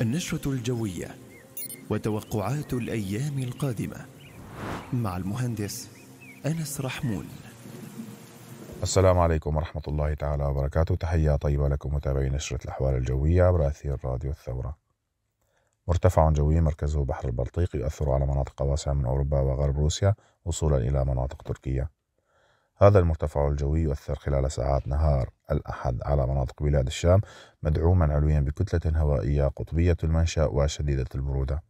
النشرة الجوية وتوقعات الأيام القادمة مع المهندس أنس رحمون السلام عليكم ورحمة الله تعالى وبركاته تحية طيبة لكم متابعي نشرة الأحوال الجوية عبر أثير راديو الثورة مرتفع جوي مركزه بحر البلطيق يؤثر على مناطق واسعة من أوروبا وغرب روسيا وصولا إلى مناطق تركيا هذا المرتفع الجوي يؤثر خلال ساعات نهار الأحد على مناطق بلاد الشام مدعوما علويا بكتلة هوائية قطبية المنشأ وشديدة البرودة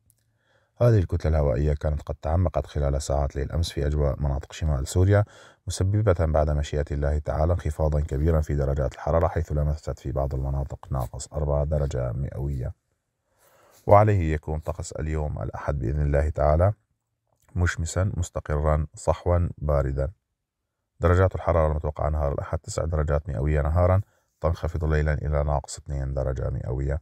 هذه الكتلة الهوائية كانت قد تعمقت خلال ساعات ليل أمس في أجواء مناطق شمال سوريا مسببة بعد مشيئة الله تعالى انخفاضا كبيرا في درجات الحرارة حيث لمست في بعض المناطق ناقص أربعة درجة مئوية وعليه يكون طقس اليوم الأحد بإذن الله تعالى مشمسا مستقرا صحوا باردا درجات الحرارة المتوقعة نهار الأحد 9 درجات مئوية نهارا تنخفض ليلا إلى ناقص 2 درجة مئوية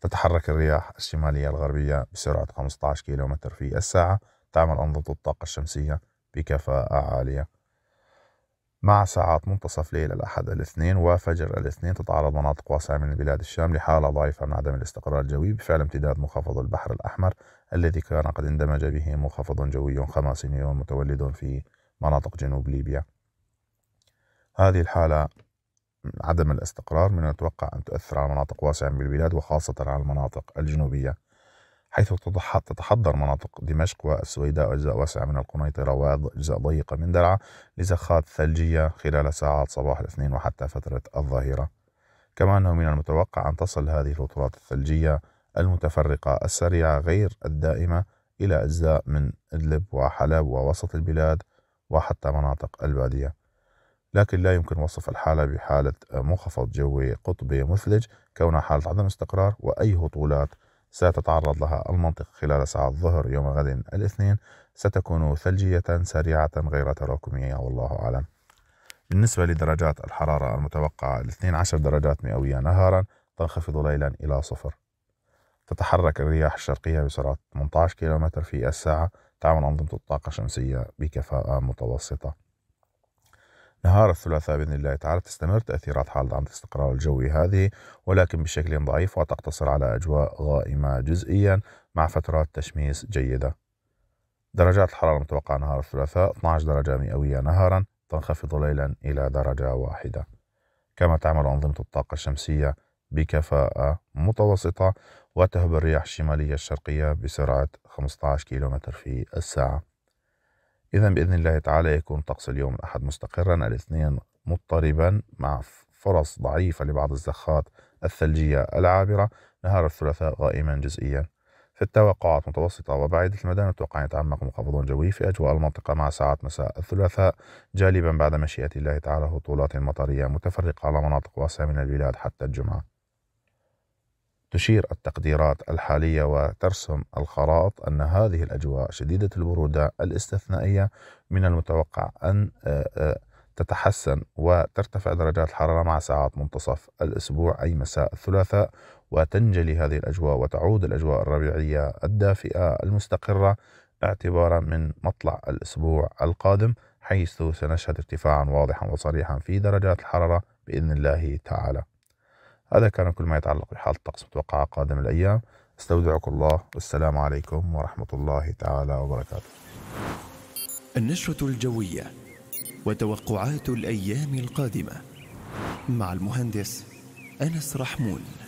تتحرك الرياح الشمالية الغربية بسرعة 15 متر في الساعة تعمل أنظمة الطاقة الشمسية بكفاءة عالية مع ساعات منتصف ليل الأحد الاثنين وفجر الاثنين تتعرض مناطق واسعة من بلاد الشام لحالة ضعيفة من عدم الاستقرار الجوي بفعل امتداد منخفض البحر الأحمر الذي كان قد اندمج به منخفض جوي خماسي متولد في مناطق جنوب ليبيا هذه الحالة عدم الاستقرار من المتوقع أن تؤثر على مناطق واسعة من البلاد وخاصة على المناطق الجنوبية حيث تتحضر مناطق دمشق والسويداء أجزاء واسعة من القنيطرة وأجزاء ضيقة من درعا لزخات ثلجية خلال ساعات صباح الاثنين وحتى فترة الظهيرة كما أنه من المتوقع أن تصل هذه الهطولات الثلجية المتفرقة السريعة غير الدائمة إلى أجزاء من إدلب وحلب ووسط البلاد وحتى مناطق البادية لكن لا يمكن وصف الحالة بحالة آه، منخفض جوي قطبي مثلج كونها حالة عدم استقرار وأي هطولات ستتعرض لها المنطقة خلال ساعة الظهر يوم غد الاثنين ستكون ثلجية سريعة غير تراكمية والله أعلم بالنسبة لدرجات الحرارة المتوقعة الاثنين عشر درجات مئوية نهارا تنخفض ليلا إلى صفر تتحرك الرياح الشرقية بسرعة 18 كيلومتر في الساعة تعمل أنظمة الطاقة الشمسية بكفاءة متوسطة نهار الثلاثاء باذن الله تعالى تستمر تاثيرات حاله عمليه الاستقرار الجوي هذه ولكن بشكل ضعيف وتقتصر على اجواء غائمه جزئيا مع فترات تشميس جيده. درجات الحراره المتوقعه نهار الثلاثاء 12 درجه مئويه نهارا تنخفض ليلا الى درجه واحده. كما تعمل انظمه الطاقه الشمسيه بكفاءة متوسطة وتهب الرياح الشمالية الشرقية بسرعة 15 كيلومتر في الساعة إذا بإذن الله تعالى يكون طقس اليوم الأحد مستقرا الاثنين مضطربا مع فرص ضعيفة لبعض الزخات الثلجية العابرة نهار الثلاثاء غائما جزئيا في التوقعات متوسطة وبعيدة المدى نتوقع يتعمق منخفض جوي في أجواء المنطقة مع ساعات مساء الثلاثاء جالبا بعد مشيئة الله تعالى هطولات مطرية متفرقة على مناطق واسعة من البلاد حتى الجمعة تشير التقديرات الحالية وترسم الخرائط أن هذه الأجواء شديدة البرودة الاستثنائية من المتوقع أن آه، آه، تتحسن وترتفع درجات الحرارة مع ساعات منتصف الأسبوع أي مساء الثلاثاء وتنجلي هذه الأجواء وتعود الأجواء الربيعية الدافئة المستقرة اعتبارا من مطلع الأسبوع القادم حيث سنشهد ارتفاعا واضحا وصريحا في درجات الحرارة بإذن الله تعالى هذا كان كل ما يتعلق بحال الطقس متوقعة قادم الأيام استودعكم الله والسلام عليكم ورحمة الله تعالى وبركاته النشرة الجوية وتوقعات الأيام القادمة مع المهندس أنس رحمون